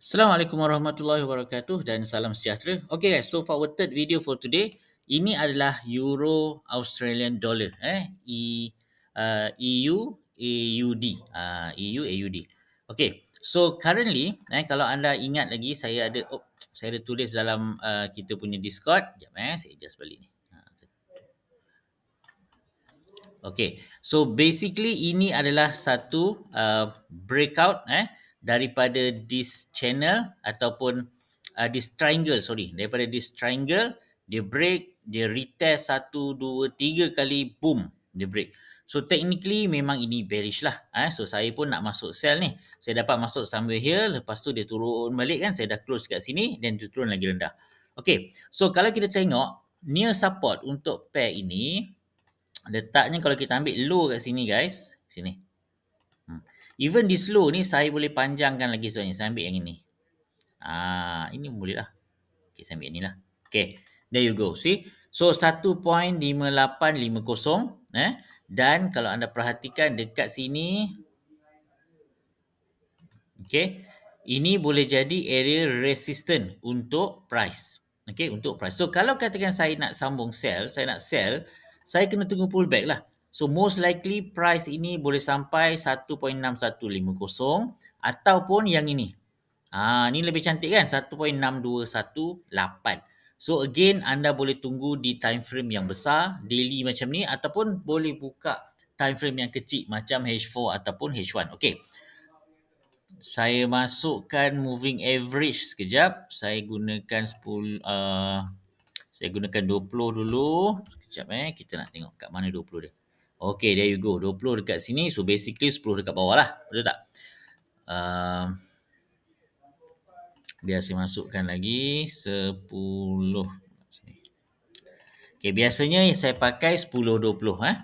Assalamualaikum warahmatullahi wabarakatuh dan salam sejahtera. Okay guys, so for our third video for today, ini adalah Euro Australian Dollar. Eh? E, uh, EU AUD. Uh, ah, EU AUD. Okay, so currently, eh, kalau anda ingat lagi, saya ada oh, saya ada tulis dalam uh, kita punya Discord. Sekejap eh, saya just balik ni. Ah, okay, so basically ini adalah satu uh, breakout. Eh, daripada this channel ataupun uh, this triangle sorry daripada this triangle dia break dia retest 1 2 3 kali boom dia break so technically memang ini bearish lah eh so saya pun nak masuk sell ni saya dapat masuk sambil here lepas tu dia turun balik kan saya dah close kat sini dan dia turun lagi rendah Okay, so kalau kita tengok near support untuk pair ini letaknya kalau kita ambil low kat sini guys sini Even di slow ni saya boleh panjangkan lagi sebenarnya. Saya ambil yang ini. Ah, ini boleh lah. Okay, saya ambil yang inilah. Okay, there you go. See? So, 1.5850. Eh? Dan kalau anda perhatikan dekat sini. Okay. Ini boleh jadi area resistant untuk price. Okay, untuk price. So, kalau katakan saya nak sambung sell, saya nak sell, saya kena tunggu pullback lah. So most likely price ini boleh sampai 1.6150 ataupun yang ini. Ah ha, ni lebih cantik kan 1.6218. So again anda boleh tunggu di time frame yang besar daily macam ni ataupun boleh buka time frame yang kecil macam H4 ataupun H1. Okay. Saya masukkan moving average sekejap. Saya gunakan 10 uh, saya gunakan 20 dulu. Sekejap eh kita nak tengok kat mana 20 dia. Okay, there you go. 20 dekat sini. So, basically 10 dekat bawah lah. Betul tak? Uh, biar masukkan lagi. 10. Okay, biasanya saya pakai 10-20. Ha?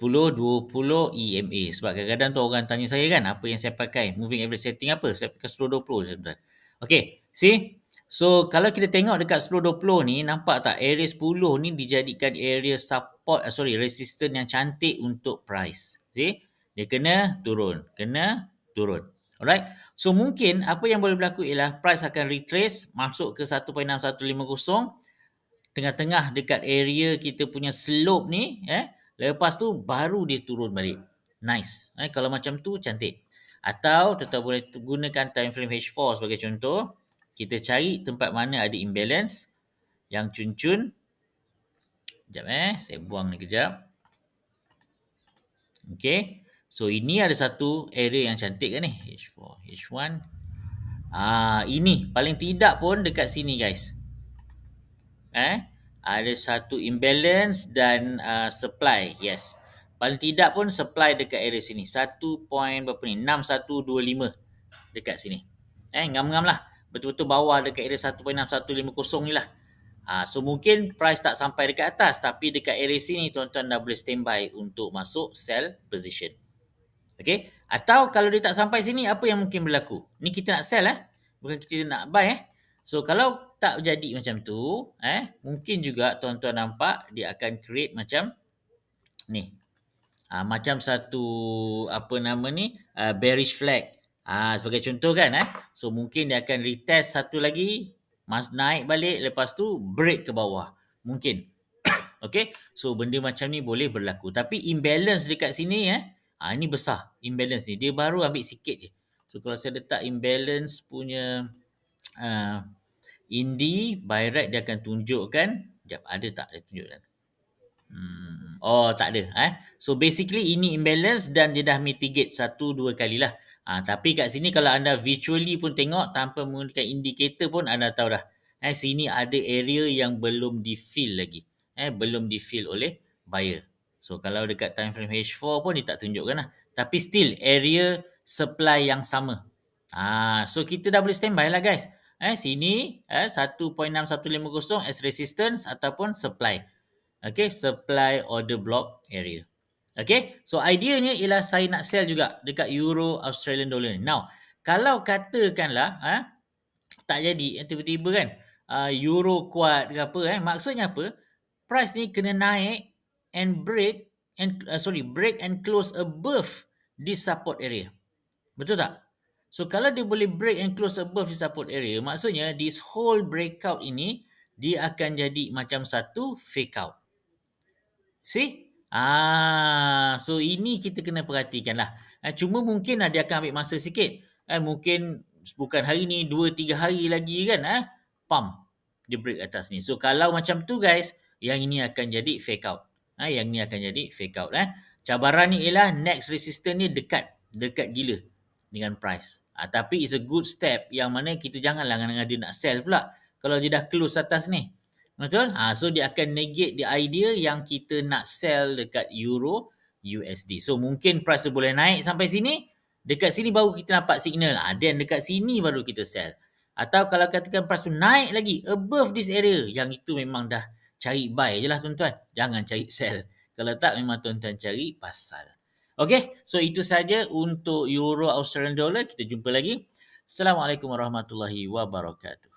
10-20 EMA. Sebab kadang-kadang tu orang tanya saya kan apa yang saya pakai. Moving average setting apa? Saya pakai 10-20 sebentar. Okay, see? So, kalau kita tengok dekat 10-20 ni, nampak tak area 10 ni dijadikan area support support uh, eh, sorry resistance yang cantik untuk price. See? Dia kena turun, kena turun. Alright. So mungkin apa yang boleh berlaku ialah price akan retrace masuk ke 1.6150 tengah-tengah dekat area kita punya slope ni eh. Lepas tu baru dia turun balik. Nice. Eh, kalau macam tu cantik. Atau tetap boleh gunakan time frame H4 sebagai contoh. Kita cari tempat mana ada imbalance yang cun-cun Sekejap eh. Saya buang ni kejap. Okay. So ini ada satu area yang cantik kan ni. H4, H1. Ah Ini paling tidak pun dekat sini guys. Eh, Ada satu imbalance dan uh, supply. Yes. Paling tidak pun supply dekat area sini. Satu 1. berapa ni? 6125 dekat sini. Eh ngam-ngam lah. Betul-betul bawah dekat area 1.6150 ni lah. Ha, so mungkin price tak sampai dekat atas tapi dekat area sini tuan-tuan dah boleh standby untuk masuk sell position. Okay. Atau kalau dia tak sampai sini apa yang mungkin berlaku? Ni kita nak sell eh. Bukan kita nak buy eh. So kalau tak jadi macam tu eh. Mungkin juga tuan-tuan nampak dia akan create macam ni. Ha, macam satu apa nama ni uh, bearish flag. Ha, sebagai contoh kan eh. So mungkin dia akan retest satu lagi Mas naik balik lepas tu break ke bawah. Mungkin. okay. So benda macam ni boleh berlaku. Tapi imbalance dekat sini eh. Ha, ini besar. Imbalance ni. Dia baru ambil sikit je. So kalau saya letak imbalance punya uh, indi by right dia akan tunjukkan. Sekejap ada tak dia tunjukkan. Hmm. Oh tak ada. Eh? So basically ini imbalance dan dia dah mitigate satu dua kali lah. Ah, tapi kat sini kalau anda virtually pun tengok tanpa menggunakan indikator pun anda tahu dah. Eh, sini ada area yang belum di-fill lagi. Eh, belum di-fill oleh buyer. So kalau dekat time frame H4 pun dia tak tunjukkan lah. Tapi still area supply yang sama. Ah, So kita dah boleh standby lah guys. Eh, sini eh, 1.6150 as resistance ataupun supply. Okay supply order block area. Okay. So ideanya ialah saya nak sell juga dekat Euro Australian Dollar ni. Now, kalau katakanlah eh, tak jadi eh, tiba-tiba kan uh, Euro kuat ke apa eh. Maksudnya apa? Price ni kena naik and break and uh, sorry break and close above this support area. Betul tak? So kalau dia boleh break and close above this support area maksudnya this whole breakout ini dia akan jadi macam satu fake out. See? Ah, so ini kita kena perhatikan lah. Eh, cuma mungkin ada lah akan ambil masa sikit. Eh, mungkin bukan hari ni, dua, tiga hari lagi kan. Eh? Pump, dia break atas ni. So kalau macam tu guys, yang ini akan jadi fake out. Eh, yang ni akan jadi fake out. Eh? Cabaran ni ialah next resistance ni dekat. Dekat gila dengan price. Ah, tapi it's a good step yang mana kita janganlah dengan dia nak sell pula. Kalau dia dah close atas ni. Betul? Ha, so dia akan negate the idea yang kita nak sell dekat euro USD. So mungkin price boleh naik sampai sini. Dekat sini baru kita nampak signal. Ha, then dekat sini baru kita sell. Atau kalau katakan price naik lagi above this area. Yang itu memang dah cari buy je lah tuan-tuan. Jangan cari sell. Kalau tak memang tuan-tuan cari pasal. Okay. So itu saja untuk euro Australian dollar. Kita jumpa lagi. Assalamualaikum warahmatullahi wabarakatuh.